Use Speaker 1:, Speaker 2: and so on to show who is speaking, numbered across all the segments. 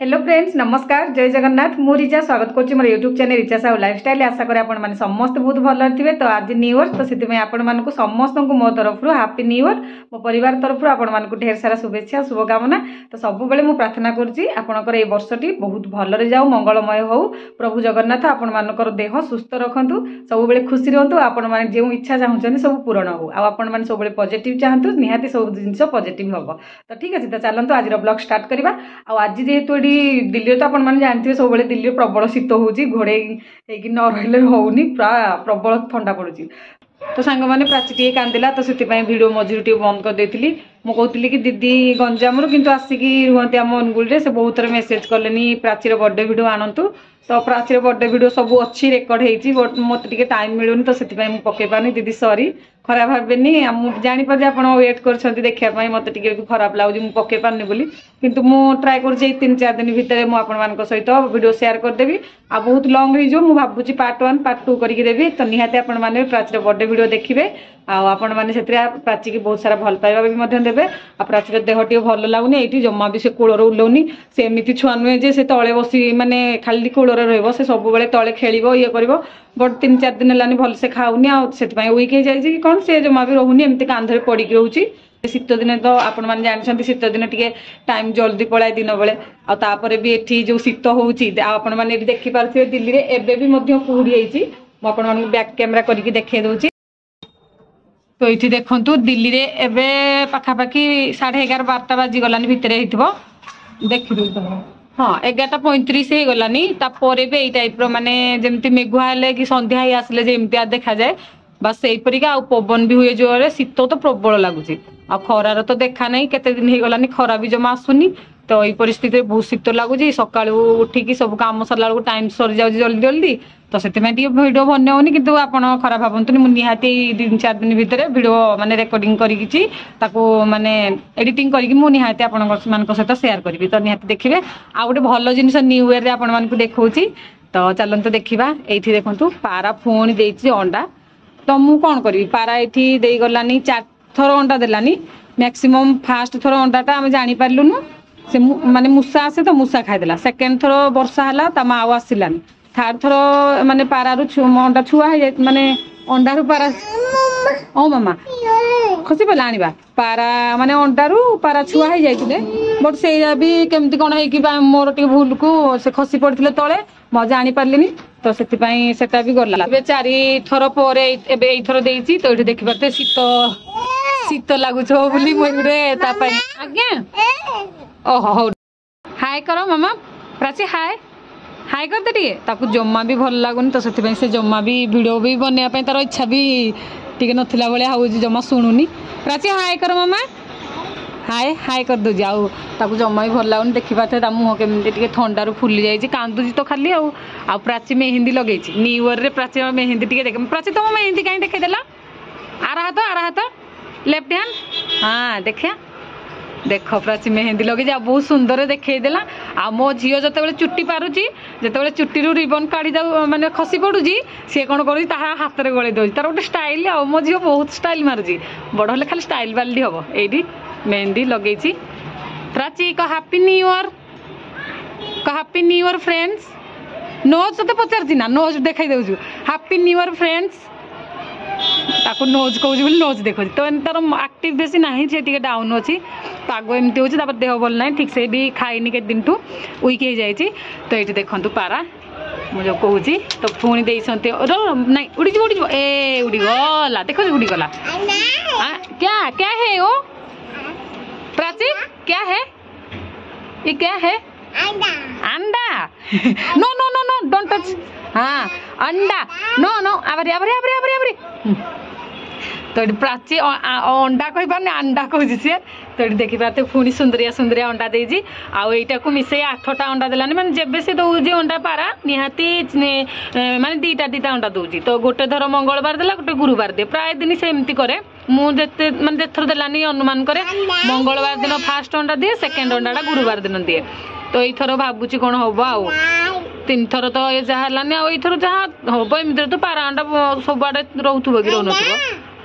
Speaker 1: hello friends নমস্কার জয় জগন্নাথ মু রিজা স্বাগত করছি মোর YouTube channel Riza Sahu lifestyle আশা করে আপনার সমস্তে বহুত ভালরে থাকবে তো আজ নিউ ইয়ার তো সেই আপনার সমস্ত মো তরফর হ্যাপি নিউ ইয়ার মো পরিবার তরফর আপনার ঢের সারা শুভেচ্ছা আর শুভকামনা তো সবুলে মু প্রার্থনা করছি আপনার এই বর্ষটি বহুত ভালরে যাও মঙ্গলময় হো প্রভু জগন্নাথ আপনার দেহ সুস্থ রাখতু সবুলে খুশি রুহতু আপনার যে ইচ্ছা চাহুন সব পূরণ হো আপনার সবুলে পজিটিভ চাহু নিহতি সব জিনিস পজিটিভ হব তো ঠিক আছে তো চালু আজ ব্লগ স্টার্ট করা আজ যেহেতু ଆକ୍ଚୁଆଲି ଦିଲ୍ଲୀରେ ତ ଆପଣମାନେ ଜାଣିଥିବେ ସବୁବେଳେ ଦିଲ୍ଲୀରେ ପ୍ରବଳ ଶୀତ ହେଉଛି ଘୋଡ଼େଇ ହେଇକି ନ ରହିଲେ ହେଉନି ପୁରା ପ୍ରବଳ ଥଣ୍ଡା ପଡ଼ୁଛି ତ ସାଙ୍ଗମାନେ ପ୍ରାଚୀ ଟିକେ କାନ୍ଦିଲା ତ ସେଥିପାଇଁ ଭିଡ଼ିଓ ମଝିରୁ ଟିକେ ବନ୍ଦ କରିଦେଇଥିଲି ମୁଁ କହୁଥିଲି କି ଦିଦି ଗଞ୍ଜାମରୁ କିନ୍ତୁ ଆସିକି ରୁହନ୍ତି ଆମ ଅନୁଗୁଳରେ ସେ ବହୁତ ଥର ମେସେଜ୍ କଲେନି ପ୍ରାଚୀର ବର୍ଥଡ଼େ ଭିଡ଼ିଓ ଆଣନ୍ତୁ ତ ପ୍ରାଚୀର ବର୍ଥଡେ ଭିଡ଼ିଓ ସବୁ ଅଛି ରେକର୍ଡ ହେଇଛି ବଟ୍ ମୋତେ ଟିକେ ଟାଇମ୍ ମିଳୁନି ତ ସେଥିପାଇଁ ମୁଁ ପକେଇ ପାରୁନି ଦିଦି ସରି ଖରାପ ଭାବେନି ମୁଁ ଜାଣିପାରୁଛି ଆପଣ ୱେଟ୍ କରିଛନ୍ତି ଦେଖିବା ପାଇଁ ମୋତେ ଟିକେ ଖରାପ ଲାଗୁଛି ମୁଁ ପକେଇ ପାରୁନି ବୋଲି କିନ୍ତୁ ମୁଁ ଟ୍ରାଏ କରୁଛି ଏଇ ତିନି ଚାରି ଦିନ ଭିତରେ ମୁଁ ଆପଣମାନଙ୍କ ସହିତ ଭିଡ଼ିଓ ସେୟାର କରିଦେବି ଆଉ ବହୁତ ଲଙ୍ଗ ହେଇଯିବ ମୁଁ ଭାବୁଛି ପାର୍ଟ ୱାନ୍ ପାର୍ଟ ଟୁ କରିକି ଦେବି ତ ନିହାତି ଆପଣମାନେ ପ୍ରାଚୀର ବର୍ଥଡେ ଭିଡ଼ିଓ ଦେଖିବେ ଆଉ ଆପଣମାନେ ସେଥିରେ ପ୍ରାଚୀକି ବହୁତ ସାରା ଭଲ ପାଇବା ବି ମଧ୍ୟ ଦେବେ ଆଉ ପ୍ରାଚୀର ଦେହ ଟିକେ ଭଲ ଲାଗୁନି ଏଇଠି ଜମା ବି ସେ କୋଳରେ ଓହ୍ଲଉନି ସେ ଏମିତି ଛୁଆ ନୁହେଁ ଯେ ସେ ତଳେ ବସି ମାନେ ଖାଲି କୂଳ ଜ୍ୱର ରହିବ ସେ ସବୁବେଳେ ତଳେ ଖେଳିବ ଇଏ କରିବ ବଟ୍ ତିନି ଚାରି ଦିନ ହେଲାନି ଭଲସେ ଖାଉନି ଆଉ ସେଥିପାଇଁ ୱିକ୍ ହେଇଯାଇଛି କି କ'ଣ ସେ ଜମା ବି ରହୁନି ଏମିତି କାନ୍ଧରେ ପଡ଼ିକି ରହୁଛି ଶୀତ ଦିନେ ତ ଆପଣମାନେ ଜାଣିଛନ୍ତି ଶୀତ ଦିନେ ଟିକେ ଟାଇମ୍ ଜଲ୍ଦି ପଳାଏ ଦିନ ବେଳେ ଆଉ ତାପରେ ବି ଏଠି ଯେଉଁ ଶୀତ ହେଉଛି ଆଉ ଆପଣମାନେ ଏଠି ଦେଖିପାରୁଥିବେ ଦିଲ୍ଲୀରେ ଏବେ ବି ମଧ୍ୟ କୁହୁଡ଼ି ହେଇଛି ମୁଁ ଆପଣମାନଙ୍କୁ ବ୍ୟାକ୍ କ୍ୟାମେରା କରିକି ଦେଖାଇ ଦେଉଛି ତ ଏଇଠି ଦେଖନ୍ତୁ ଦିଲ୍ଲୀରେ ଏବେ ପାଖାପାଖି ସାଢ଼େ ଏଗାର ବାରଟା ବାଜିଗଲାନି ଭିତରେ ହେଇଥିବ ଦେଖିଦେଉଛି ହଁ ଏଗାରଟା ପଇଁତିରିଶ ହେଇଗଲାନି ତାପରେ ବି ଏଇ ଟାଇପ୍ର ମାନେ ଯେମିତି ମେଘୁଆ ହେଲେ କି ସନ୍ଧ୍ୟା ହେଇ ଆସିଲେ ଯେମିତିଆ ଦେଖାଯାଏ ବାସ୍ ସେଇପରିକା ଆଉ ପବନ ବି ହୁଏ ଜୋରରେ ଶୀତ ତ ପ୍ରବଳ ଲାଗୁଛି ଆଉ ଖରାର ତ ଦେଖା ନାହିଁ କେତେ ଦିନ ହେଇଗଲାନି ଖରା ବି ଜମା ଆସୁନି ତ ଏଇ ପରିସ୍ଥିତିରେ ବହୁତ ଶୀତ ଲାଗୁଛି ସକାଳୁ ଉଠିକି ସବୁ କାମ ସରିଲା ବେଳକୁ ଟାଇମ୍ ସରିଯାଉଛି ଜଲ୍ଦି ଜଲ୍ଦି ତ ସେଥିପାଇଁ ଟିକେ ଭିଡ଼ିଓ ବନେଇ ହେଉନି କିନ୍ତୁ ଆପଣ ଖରାପ ଭାବନ୍ତୁନି ମୁଁ ନିହାତି ତିନି ଚାରି ଦିନ ଭିତରେ ଭିଡ଼ିଓ ମାନେ ରେକର୍ଡିଂ କରିକିଛି ତାକୁ ମାନେ ଏଡିଟିଂ କରିକି ମୁଁ ନିହାତି ଆପଣମାନଙ୍କ ସହିତ ସେୟାର କରିବି ତ ନିହାତି ଦେଖିବେ ଆଉ ଗୋଟେ ଭଲ ଜିନିଷ ନ୍ୟୁ ଇୟର୍ରେ ଆପଣମାନଙ୍କୁ ଦେଖାଉଛି ତ ଚାଲନ୍ତୁ ଦେଖିବା ଏଇଠି ଦେଖନ୍ତୁ ପାରା ପୁଣି ଦେଇଛି ଅଣ୍ଡା ତ ମୁଁ କ'ଣ କରିବି ପାରା ଏଠି ଦେଇଗଲାନି ଚାରିଥର ଅଣ୍ଡା ଦେଲାନି ମ୍ୟାକ୍ସିମମ୍ ଫାଷ୍ଟ ଥର ଅଣ୍ଡାଟା ଆମେ ଜାଣିପାରିଲୁନୁ ସେ ମାନେ ମୂଷା ଆସେ ତ ମୂଷା ଖାଇଦେଲା ସେକେଣ୍ଡ ଥର ବର୍ଷା ହେଲା ତା ମା ଆଉ ଆସିଲାନି ଥାର୍ଡ ଥର ମାନେ ପାରାରୁ ଅଣ୍ଡା ଛୁଆ ହେଇଯାଇ ମାନେ ଅଣ୍ଡାରୁ ପାରା ଓ ମାମା ଖସି ପାରିଲା ଆଣିବା ପାରା ମାନେ ଅଣ୍ଡାରୁ ପାରା ଛୁଆ ହେଇଯାଇଥିଲେ ବଟ୍ ସେଇଟା ବି କେମିତି କ'ଣ ହେଇକି ମୋର ଟିକେ ଭୁଲକୁ ସେ ଖସି ପଡ଼ିଥିଲେ ତଳେ ମୁଁ ଜାଣିପାରିଲିନି ତ ସେଥିପାଇଁ ସେଟା ବି ଗଲା ଏବେ ଚାରି ଥର ପରେ ଏବେ ଏଇଥର ଦେଇଛି ତ ଏଇଠି ଦେଖିପାରୁଥିବେ ଶୀତ ଶୀତ ଲାଗୁଥିବ ବୋଲି ମୁଁ ଗୋଟେ ତା ପାଇଁ ଆଜ୍ଞା ଓହୋ ହଉ ହାଏ କର ମାମା ପ୍ରାଚୀ ହାଏ ହାଏ କରିଦେ ଟିକେ ତାକୁ ଜମା ବି ଭଲ ଲାଗୁନି ତ ସେଥିପାଇଁ ସେ ଜମା ବି ଭିଡ଼ିଓ ବି ବନେଇବା ପାଇଁ ତାର ଇଚ୍ଛା ବି ଟିକେ ନଥିଲା ଭଳିଆ ହେଉଛି ଜମା ଶୁଣୁନି ପ୍ରାଚୀ ହାଏ କର ମାମା ହାଏ ହାଏ କରିଦେଉଛି ଆଉ ତାକୁ ଜମା ବି ଭଲ ଲାଗୁନି ଦେଖିପାରୁଥିବେ ତା ମୁହଁ କେମିତି ଟିକେ ଥଣ୍ଡାରୁ ଫୁଲି ଯାଇଛି କାନ୍ଦୁଛି ତ ଖାଲି ଆଉ ଆଉ ପ୍ରାଚୀ ମେହେନ୍ଦି ଲଗେଇଛି ନ୍ୟୁ ଇୟର୍ରେ ପ୍ରାଚୀ ମେହେନ୍ଦି ଟିକେ ଦେଖ ପ୍ରାଚୀ ତମ ମେହେନ୍ଦି କାହିଁ ଦେଖେଇଦେଲ ଆର ହାତ ଆର ହାତ लेफ्ट हैंड हाँ देखिए দেখ প্রাচী মেহেন্দি লগাইছে আর বহু সুন্দর দেখাই দেলা আর মো ঝিও যেতবে চুটি পারুছি যেতবে চুটি রিবন কাড়ি যাও মানে খসি পড়ুছি সি কোণ করুছি তাহা হাতের গলাই দেছি তার গোটে স্টাইল আও মো ঝিও বহুত স্টাইল মারুছি বড় হলে খালি স্টাইল বালি হব এইটি মেহেন্দি লগাইছি প্রাচী ক হ্যাপি নিউ ইয়ার ক happy new year friends nose তোতে পচারছি না নোজ দেখাই দেছু হ্যাপি নিউ ইয়ার ফ্রেন্ডস ତାକୁ ନୋଜ୍ କହୁଛି ବୋଲି ନୋଜ୍ ଦେଖୁଛି ତ ଏମିତି ତାର ଆକ୍ଟିଭ୍ ବେଶୀ ନାହିଁ ସେ ଟିକେ ଡାଉନ୍ ଅଛି ପାଗ ଏମିତି ହେଉଛି ତାପରେ ଦେହ ଭଲ ନାହିଁ ଠିକ୍ ସେ ବି ଖାଇନି କେତେ ଦିନଠୁ ୱିକ୍ ହେଇଯାଇଛି ତ ଏଇଠି ଦେଖନ୍ତୁ ପାରା ମୁଁ ଯେଉଁ କହୁଛି ତ ପୁଣି ଦେଇଛନ୍ତି ନାଇଁ ଉଡ଼ିଯିବ ଉଡ଼ିଯିବ ଏ ଉଡ଼ିଗଲା ଦେଖୁଛି ଉଡ଼ିଗଲା କ୍ୟା କ୍ୟା ହେ ଓ प्राची क्या है ये क्या है अंडा no no no no don't touch हाँ अंडा नो नो आवरी आवरी आवरी आवरी आवरी তো এটি প্রাচী অন্ডা কই পারে আন্ডা কুচি কইছি তো এটি পাতে পুঁ সুন্দরিয়া সুন্দরিয়া অন্ডা দিয়েছি আইটা কু মিশাই আঠটা অন্ডা দেলানি মানে যেবে সে দৌছি অন্ডা পারা নিহাতি মানে দিটা দিটা অন্ডা দৌছি তো গোটে ধর মঙ্গলবার দেলা গোটে গুরুবার দিয়ে প্রায় দিন সেমতি করে মু যেতে মানে যেথর দেলানি অনুমান করে মঙ্গলবার দিন ফার্স্ট অন্ডা দিয়ে সেকেন্ড অন্ডাটা গুরুবার দিন দিয়ে তো এইথর ভাবুছি কোণ হব আও তিনথর তো এ যা হলানি আও এইথর যা হব এমতিরে তো পারা অন্ডা সবুয়াড়ে রহুথব কি রহুনথব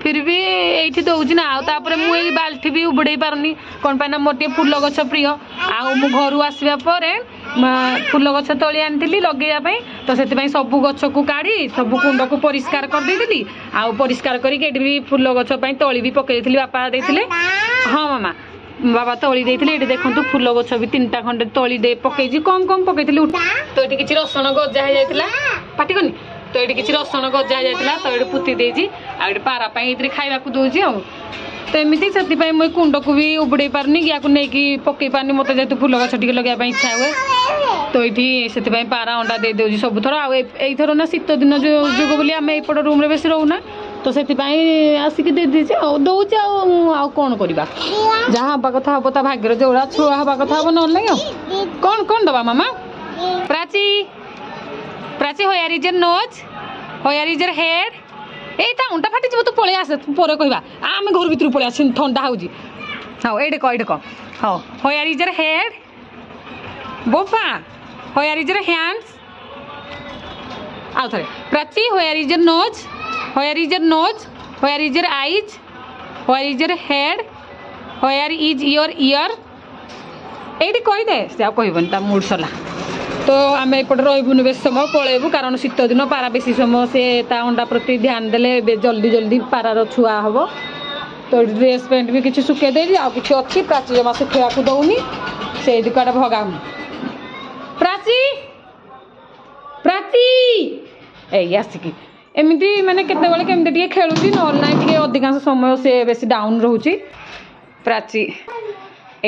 Speaker 1: ଫିର୍ ବି ଏଇଠି ଦେଉଛି ନା ଆଉ ତାପରେ ମୁଁ ଏଇ ବାଲ୍ଟି ବି ଉବୁଡ଼େଇ ପାରୁନି କ'ଣ ପାଇଁ ନା ମୋର ଟିକେ ଫୁଲ ଗଛ ପ୍ରିୟ ଆଉ ମୁଁ ଘରୁ ଆସିବା ପରେ ଫୁଲ ଗଛ ତଳି ଆଣିଥିଲି ଲଗେଇବା ପାଇଁ ତ ସେଥିପାଇଁ ସବୁ ଗଛକୁ କାଢ଼ି ସବୁ କୁଣ୍ଡକୁ ପରିଷ୍କାର କରିଦେଇଥିଲି ଆଉ ପରିଷ୍କାର କରିକି ଏଠି ବି ଫୁଲ ଗଛ ପାଇଁ ତଳି ବି ପକେଇ ବାପା ଦେଇଥିଲେ ହଁ ମାମା ବାବା ତଳି ଦେଇଥିଲେ ଏଠି ଦେଖନ୍ତୁ ଫୁଲ ଗଛ ବି ତିନିଟା ଖଣ୍ଡେ ତଳି ଦେଇ ପକେଇଛି କମ୍ କମ୍ ପକେଇଥିଲି ତ ଏଠି କିଛି ରସୁଣ ଗଜା ହେଇଯାଇଥିଲା ପାଟି তো ଏଠି କିଛି ରସୁଣ ଗଜା ଯାଇଥିଲା ତ ଏଠି ପୋତି ଦେଇଛି ଆଉ ଏଠି ପାରା ପାଇଁ ଏଥିରେ ଖାଇବାକୁ ଦେଉଛି ଆଉ ତ ଏମିତି ସେଥିପାଇଁ ମୁଁ କୁଣ୍ଡକୁ ବି ଉବୁଡ଼େଇ ପାରୁନି କି ୟାକୁ ନେଇକି ପକେଇ ପାରୁନି ମୋତେ ଯେହେତୁ ଫୁଲ ଗଛ ଟିକେ ଲଗେଇବା ପାଇଁ ଇଚ୍ଛା ହୁଏ ତ ଏଇଠି ସେଥିପାଇଁ ପାରା ଅଣ୍ଡା ଦେଇଦେଉଛି ସବୁଥର ଆଉ ଏଇଥର ନା ଶୀତ ଦିନ ଯୋଗ ବୋଲି ଆମେ ଏଇପଟ ରୁମ୍ରେ ବେଶୀ ରହୁନା ତ ସେଥିପାଇଁ ଆସିକି ଦେଇଦେଇଛି ଆଉ ଦେଉଛି ଆଉ ଆଉ କ'ଣ କରିବା ଯାହା ହେବା କଥା ହେବ ତା ଭାଗ୍ୟରେ ଯେଉଁଗୁଡ଼ା ଛୁଆ ହେବା କଥା ହେବ ନହେଲେ ନାହିଁ ଆଉ କ'ଣ କ'ଣ ଦେବା ମାମା Prachi Prachi where is your nose where is your head এইটা অন্টা ফাটিଯିବ তୁ ପଳେଇ ଆସେ ପରେ କହିବା ଆମେ ଘର ଭିତରୁ ପଳେଇ ଆସି ଥଣ୍ଡା ହେଉଛି ହଉ ଏଇଠି କହ ଏଇଠି କହ ହଉ ହୟାରିଜର ହେଡ୍ ବୋଫା ହୟାରିଜର ହ୍ୟାଣ୍ଡସ୍ ଆଉ ଥରେ Prachi where is your nose where is your nose where is your eyes where is your head where is ear ear ଏଇଠି କହିଦେ ସେ ଆଉ କହିବନି ତା ମୁଡ଼ ସଲା তো ଆମେ ଏପଟେ ରହିବୁନି ବେଶୀ ସମୟ ପଳେଇବୁ କାରଣ ଶୀତ ଦିନ ପାରା ବେଶୀ ସମୟ ସେ ତା ଅଣ୍ଡା ପ୍ରତି ଧ୍ୟାନ ଦେଲେ ଜଲ୍ଦି ଜଲ୍ଦି ପାରାର ଛୁଆ ହେବ ତ ଡ୍ରେସ୍ ପ୍ୟାଣ୍ଟ ବି କିଛି ଶୁଖେଇ ଦେଇଛି ଆଉ କିଛି ଅଛି ପ୍ରାଚୀ ଜମା ଶୁଖେଇବାକୁ ଦେଉନି ସେଇଠି କୁଆଡ଼େ ଭଗାଉନି ପ୍ରାଚୀ ପ୍ରାଚୀ ଏଇ ଆସିକି ଏମିତି ମାନେ କେତେବେଳେ କେମିତି ଟିକେ ଖେଳୁଛି ନହେଲେ ନାହିଁ ଟିକେ ଅଧିକାଂଶ ସମୟ ସେ ବେଶୀ ଡାଉନ୍ ରହୁଛି ପ୍ରାଚୀ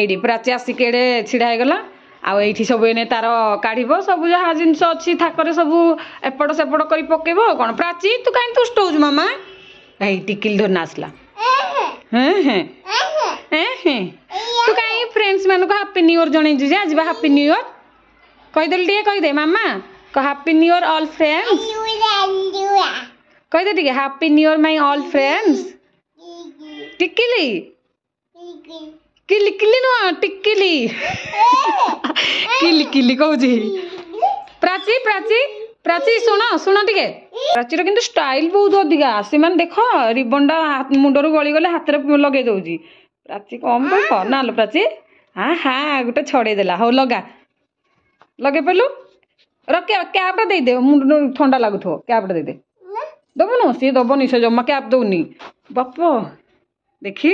Speaker 1: ଏଇଠି ପ୍ରାଚୀ ଆସିକି ଏଡ଼େ ଛିଡ଼ା ହେଇଗଲା ଆଉ ଏଇଠି ସବୁ ଏନେ ତାର କାଢ଼ିବ ସବୁ ଯାହା ଜିନିଷ ଅଛି ଥାକରେ ସବୁ ଏପଟ ସେପଟ କରି ପକେଇବ ଆଉ କ'ଣ ପ୍ରାଚୀ ତୁ କାହିଁ ତୁଷ୍ଟ ହଉଛୁ ମାମା ଏଇ ଟିକିଲି ଧରିନା ଆସିଲା ହେଁ ହେଁ ହେଁ ତୁ କାହିଁ ଫ୍ରେଣ୍ଡସ୍ ମାନଙ୍କୁ ହାପି ନ୍ୟୁ ଇୟର୍ ଜଣେଇଛୁ ଯେ ଆଜି ବା ହାପି ନ୍ୟୁ ଇୟର୍ କହିଦେଲି ଟିକେ କହିଦେ ମାମା happy new year all friends କହିଦେ ଟିକେ happy new year my all friends ଟିକିଲି କିଲିକିଲି ନୁହଁ ଟିକିଲି କିଲିକିଲି କହୁଛି ପ୍ରାଚୀ ପ୍ରାଚୀ ପ୍ରାଚୀ ଶୁଣ ଶୁଣ ଟିକେ ପ୍ରାଚୀର କିନ୍ତୁ ଷ୍ଟାଇଲ ବହୁତ ଅଧିକା ସେମାନେ ଦେଖ ରିବନଟା ମୁଣ୍ଡରୁ ଗଳିଗଲେ ହାତରେ ଲଗେଇ ଦଉଛି ପ୍ରାଚୀ କମ୍ କହ ନା ଲୋ ପ୍ରାଚୀ ହଁ ହଁ ଗୋଟେ ଛଡ଼େଇ ଦେଲା ହଉ ଲଗା ଲଗେଇ ପାରିଲୁ ର କ୍ୟାବ୍ଟା ଦେଇଦେ ମୁଣ୍ଡ ଥଣ୍ଡା ଲାଗୁଥିବ କ୍ୟାବ୍ଟା ଦେଇଦେ ଦେବୁନୁ ସିଏ ଦେବନି ସେ ଜମା କ୍ୟାବ୍ ଦେଉନି ବାପ ଦେଖି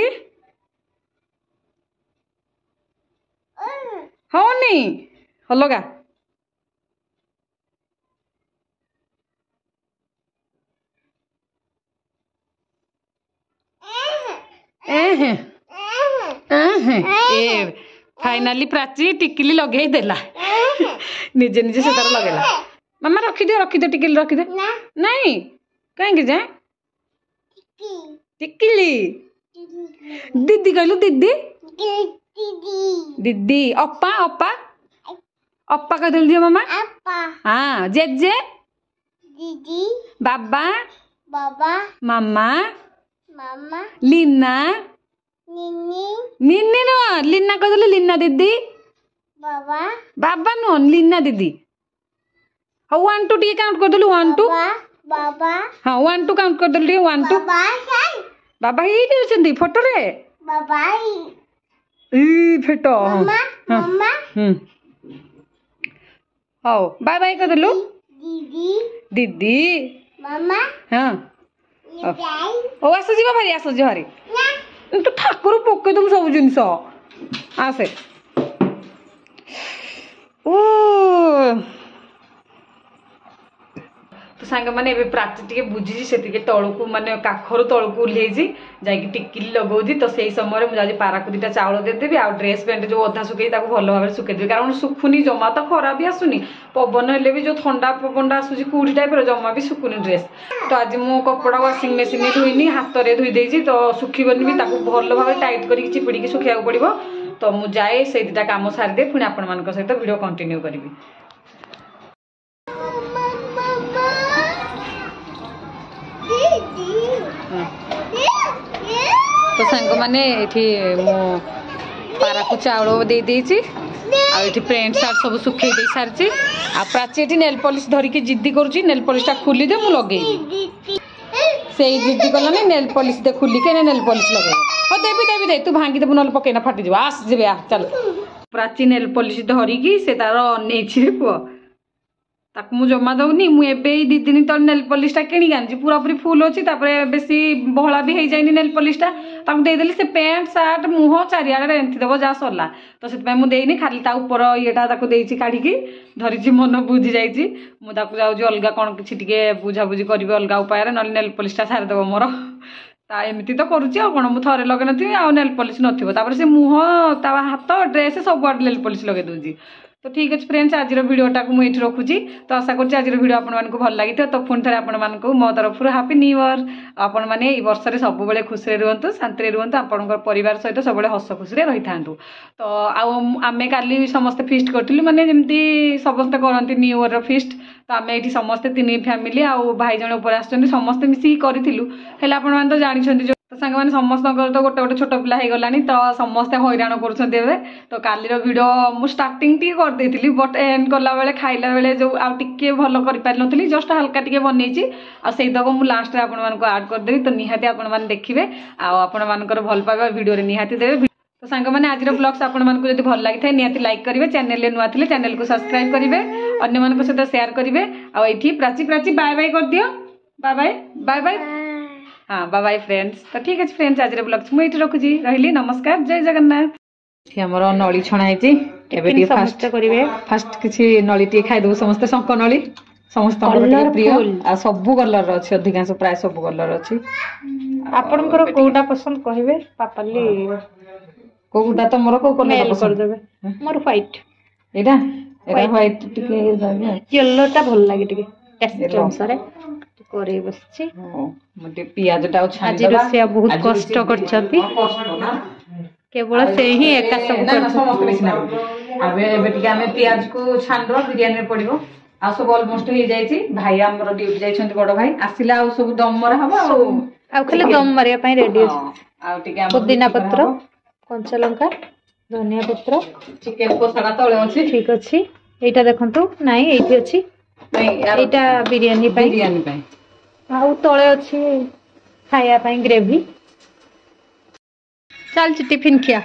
Speaker 1: हाँ अलग फाइनाली प्राची टिकिली लगे देला निजे निजे से लगे मामा रखीद दे रखी रखीद ना कहीं जाए टिकिली दीदी कहल दीदी ದಿದ್ದಿ ಅಪ್ಪ ಅಪ್ಪ ಅಪ್ಪ ಕದಲ್ದಿಯ ಮಾಮ ಹಾ ಜಜ್ಜೆ ಬಾಬ್ಬಾ ಮಮ್ಮ ಲಿನ್ನ ನಿನ್ನೇನು ಲಿನ್ನ ಕದಲು ಲಿನ್ನ ದಿದ್ದಿ ಬಾಬ್ಬಾ ನೋನ್ ಲಿನ್ನ ದಿದ್ದಿ ওয়ান টু টিকে কাউন্ট করে দিলি ওয়ান টু হ্যাঁ ওয়ান টু কাউন্ট করে দিলি ওয়ান টু বাবা এইটি অনেক ফটোরে বাবা ই ফেট ହଉ ବାଏ ବାଏ କରିଦେଲୁ ଦିଦି ହଁ ହଉ ଆସ ଯିବା ଭାରି ଆସ ଯିବା ଭାରି ତୁ ଠାକୁର ପକେଇଦେବୁ ସବୁ ଜିନିଷ ଆସେ ଓ ସାଙ୍ଗମାନେ ଏବେ ପ୍ରାଚୀ ଟିକେ ବୁଝିଛି ସେତିକି ତଳକୁ ମାନେ କାଖରୁ ତଳକୁ ଓହ୍ଲେଇଛି ଯାଇକି ଟିକିଲି ଲଗାଉଛି ତ ସେଇ ସମୟରେ ମୁଁ ଯାଉଛି ପାରାକୁ ଦୁଇଟା ଚାଉଳ ଦେଇଦେବି ଆଉ ଡ୍ରେସ୍ ପ୍ୟାଣ୍ଟ ଯେଉଁ ଅଧା ଶୁଖେଇ ତାକୁ ଭଲ ଭାବରେ ଶୁଖେଇଦେବି କାରଣ ଶୁଖୁନି ଜମା ତ ଖରା ବି ଆସୁନି ପବନ ହେଲେ ବି ଯେଉଁ ଥଣ୍ଡା ପବନଟା ଆସୁଛି କୁହୁଡ଼ି ଟାଇପ୍ର ଜମା ବି ଶୁଖୁନି ଡ୍ରେସ୍ ତ ଆଜି ମୁଁ କପଡ଼ା ୱାସିଂ ମେସିନ୍ରେ ଧୋଇନି ହାତରେ ଧୋଇ ଦେଇଛି ତ ଶୁଖିବନି ବି ତାକୁ ଭଲ ଭାବରେ ଟାଇଟ୍ କରିକି ଚିପୁଡ଼ିକି ଶୁଖେଇବାକୁ ପଡ଼ିବ ତ ମୁଁ ଯାଏ ସେଇ ଦୁଇଟା କାମ ସାରିଦିଏ ପୁଣି ଆପଣମାନଙ୍କ ସହିତ ଭିଡ଼ିଓ କଣ୍ଟିନ୍ୟୁ କରିବି ତ ସାଙ୍ଗମାନେ ଏଠି ମୁଁ ପାରାକୁ ଚାଉଳ ଦେଇଦେଇଛି ଆଉ ଏଠି ପ୍ୟାଣ୍ଟ ସାର୍ଟ ସବୁ ଶୁଖେଇ ଦେଇ ସାରିଛି ଆଉ ପ୍ରାଚୀ ଏଠି ନେଲ୍ ପଲିସ୍ ଧରିକି ଜିଦ୍ଦି କରୁଛି ନେଲ୍ ପଲିସ୍ଟା ଖୋଲିଦେ ମୁଁ ଲଗେଇବି ସେଇ ଜିଦ୍ଦି କଲାନି ନେଲ୍ ପଲିସ୍ ଦେ ଖୋଲିକି ଏଇନା ନେଲ୍ ପଲିସ୍ ଲଗେଇବ ହଉ ଦେବି ଦେବି ଦେ ତୁ ଭାଙ୍ଗିଦେବୁ ନହେଲେ ପକେଇନା ଫାଟିଯିବ ଆସ ଯିବେ ଚାଲ ପ୍ରାଚୀ ନେଲ୍ ପଲିସ୍ ଧରିକି ସେ ତାର ଅନେଇଛି ପୁଅ ତାକୁ ମୁଁ ଜମା ଦେଉନି ମୁଁ ଏବେ ଏଇ ଦୁଇ ଦିନ ତଳେ ନେଲ୍ ପଲିସ୍ଟା କିଣିକି ଆଣିଛି ପୁରାପୁରି ଫୁଲ୍ ଅଛି ତାପରେ ବେଶୀ ବହଳା ବି ହେଇଯାଇନି ନେଲ୍ ପଲିସ୍ଟା ତାକୁ ଦେଇଦେଲି ସେ ପ୍ୟାଣ୍ଟ ସାର୍ଟ ମୁହଁ ଚାରିଆଡ଼େ ରେନ୍ଥି ଦେବ ଯାହା ସରିଲା ତ ସେଥିପାଇଁ ମୁଁ ଦେଇନି ଖାଲି ତା ଉପର ଇଏଟା ତାକୁ ଦେଇଛି କାଢ଼ିକି ଧରିଛି ମନ ବୁଝି ଯାଇଛି ମୁଁ ତାକୁ ଯାଉଛି ଅଲଗା କ'ଣ କିଛି ଟିକେ ବୁଝାବୁଝି କରିବି ଅଲଗା ଉପାୟରେ ନହେଲେ ନେଲ୍ ପଲିସଟା ସାରିଦେବ ମୋର ତା ଏମିତି ତ କରୁଛି ଆଉ କ'ଣ ମୁଁ ଥରେ ଲଗେଇନଥିବି ଆଉ ନେଲ୍ ପଲିସ୍ ନଥିବ ତାପରେ ସେ ମୁହଁ ତା ହାତ ଡ୍ରେସ୍ ସବୁଆଡ଼େ ନେଲ୍ ପଲିସ୍ ଲଗେଇ ଦେଉଛି তো ঠিক আছে ফ্রেন্ডস আজর ভিডিওটা মু এটি রখুছি তো আশা করছি আজর ভিডিও আপনার ভাল লাগি তো পুঁ থাকে আপনার মো তরফর হাপি নিউ ইয়র আপন মানে এই বর্ষের সবুলে খুশি রুহতু শান্তি রুহতু আপনার পরিবার সহ সবুলে হস খুশি রই থাকু তো আমি কালি সমস্তে ফিস্ট করলু মানে যেমি সমস্তে করতে নিউ ইয়র ফিস্ট তো আমি এটি সমস্তে তিন ফ্যামিলি আউ ভাই জন উপরে আসছেন সমস্তে মিশিকি করলু হলে আপনার তো জাঁচান ସାଙ୍ଗମାନେ ସମସ୍ତଙ୍କର ତ ଗୋଟେ ଗୋଟେ ଛୋଟ ପିଲା ହେଇଗଲାଣି ତ ସମସ୍ତେ ହଇରାଣ କରୁଛନ୍ତି ଏବେ ତ କାଲିର ଭିଡ଼ିଓ ମୁଁ ଷ୍ଟାର୍ଟିଂ ଟିକେ କରିଦେଇଥିଲି ବଟ୍ ଏଣ୍ଡ କଲାବେଳେ ଖାଇଲା ବେଳେ ଯେଉଁ ଆଉ ଟିକେ ଭଲ କରିପାରିନଥିଲି ଜଷ୍ଟ ହାଲକା ଟିକେ ବନେଇଛି ଆଉ ସେଇତକ ମୁଁ ଲାଷ୍ଟରେ ଆପଣମାନଙ୍କୁ ଆଡ଼୍ କରିଦେବି ତ ନିହାତି ଆପଣମାନେ ଦେଖିବେ ଆଉ ଆପଣମାନଙ୍କର ଭଲ ପାଇବା ଭିଡ଼ିଓରେ ନିହାତି ଦେବେ ତ ସାଙ୍ଗମାନେ ଆଜିର ବ୍ଲଗ୍ସ ଆପଣମାନଙ୍କୁ ଯଦି ଭଲ ଲାଗିଥାଏ ନିହାତି ଲାଇକ୍ କରିବେ ଚ୍ୟାନେଲରେ ନୂଆ ଥିଲେ ଚ୍ୟାନେଲକୁ ସବସ୍କ୍ରାଇବ୍ କରିବେ ଅନ୍ୟମାନଙ୍କ ସହିତ ସେୟାର କରିବେ ଆଉ ଏଇଠି ପ୍ରାଚୀ ପ୍ରାଚୀ ବାଏ ବାଏ କରିଦିଅ ବାଏ ବାଏ ବାଏ ବାଏ ହଁ ବାବାଇ ଫ୍ରେଣ୍ଡସ୍ ତ ଠିକ୍ ଅଛି ଫ୍ରେଣ୍ଡସ୍ ଆଜିର ବ୍ଲଗ୍ସ ମୁଁ ଏଇଠି ରଖୁଛି ରହିଲି ନମସ୍କାର ଜୟ ଜଗନ୍ନାଥ ଏଠି ଆମର ନଳି ଛଣା ହେଇଛି ଏବେ ଟିକେ ଫାଷ୍ଟ କରିବେ ଫାଷ୍ଟ କିଛି ନଳି ଟିକେ ଖାଇଦେବୁ ସମସ୍ତେ ଶଙ୍କ ନଳି ସମସ୍ତଙ୍କର ପ୍ରିୟ ଆଉ ସବୁ କଲର ଅଛି ଅଧିକାଂଶ ପ୍ରାୟ ସବୁ କଲର ଅଛି ଆପଣଙ୍କର କୋଉଟା ପସନ୍ଦ କହିବେ ପାପାଲି କୋଉଟା ତମର କୋଉ କଲର କରିଦେବେ ମୋର ହ୍ୱାଇଟ୍ ଏଇଟା ଏଇଟା ହ୍ୱାଇଟ୍ ଟିକେ ୟେଲୋଟା ଭଲ ଲାଗେ ଟିକେ ଟେଷ୍ଟ ଅନୁସାରେ করেই ବସିଛି ପିଆଜଟାକୁ ଆଜି ରୋଷେଇଆ ବହୁତ କଷ୍ଟ କରିଛନ୍ତି କେବଳ ସେ ହିଁ ଏକା ସବୁ ଆମେ ଏବେ ଟିକେ ଆମେ ପିଆଜକୁ ଛାଣିଦେବା ବିରିୟାନୀରେ ପଡିବ ଆଉ ସବୁ ଅଲମୋଷ୍ଟ ହେଇଯାଇଛି ଭାଇ ଆମର ଡ୍ୟୁଟି ଯାଇଛନ୍ତି ବଡ ଭାଇ ଆସିଲେ ଆଉ ସବୁ ଦମ ମରା ହବ ଆଉ ଆଉ ଖାଲି ଦମ ମାରିବା ପାଇଁ ରେଡି ଅଛି ଆଉ ଟିକେ ପୁଦିନା ପତ୍ର କଞ୍ଚା ଲଙ୍କା ଧନିଆ ପତ୍ର ଚିକେନ କଷାଟା ତଳେ ଅଛି ଠିକ ଅଛି ଏଇଟା ଦେଖନ୍ତୁ ନାଇଁ ଏଇଠି ଅଛି ଏଇଟା ବିରିୟାନୀ ପାଇଁ ବିରିୟାନୀ ପାଇଁ ଆଉ ତଳେ ଅଛି ଖାଇବା ପାଇଁ ଗ୍ରେଭି ଚାଲିଛି ଟିଫିନ ଖିଆ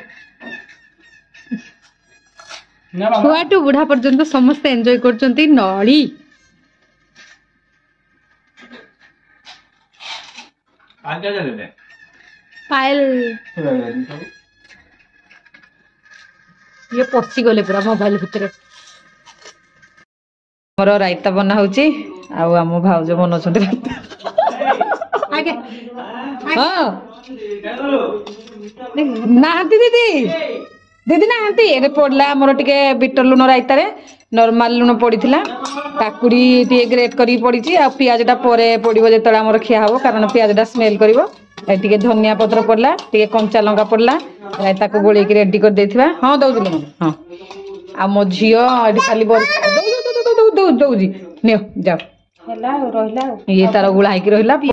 Speaker 1: ଛୁଆଠୁ ବୁଢା ପର୍ଯ୍ୟନ୍ତ ସମସ୍ତେ ଏନ୍ଜୟ କରୁଛନ୍ତି ନଳି ପାଏଲ ଇଏ ପଶିଗଲେ ପୁରା ମୋବାଇଲ ଭିତରେ ଆମର ରାଇତା ବନା ହଉଛି ଆଉ ଆମ ଭାଉଜ ବନାଉଛନ୍ତି ରାଇତା ନାହାନ୍ତି ଦିଦି ଦିଦି ନାହାନ୍ତି ଏବେ ପଡ଼ିଲା ଆମର ଟିକେ ବିଟର ଲୁଣ ରାଇତାରେ ନର୍ମାଲ ଲୁଣ ପଡ଼ିଥିଲା କାକୁଡ଼ି ଟିକେ ଗ୍ରେଟ କରିକି ପଡ଼ିଛି ଆଉ ପିଆଜଟା ପରେ ପଡ଼ିବ ଯେତେବେଳେ ଆମର ଖିଆ ହେବ କାରଣ ପିଆଜଟା ସ୍ମେଲ୍ କରିବ ଟିକେ ଧନିଆ ପତ୍ର ପଡ଼ିଲା ଟିକେ କଞ୍ଚା ଲଙ୍କା ପଡ଼ିଲା ତାକୁ ଗୋଳେଇକି ରେଡ଼ି କରିଦେଇଥିବା ହଁ ଦଉଥିଲି ହଁ ଆଉ ମୋ ଝିଅ ଏଠି ଖାଲି ଦଉଛି ନିଅ ଯାଅ ହେଲା ରହିଲା ଇଏ ତାର ଗୁଳା ହେଇକି ରହିଲା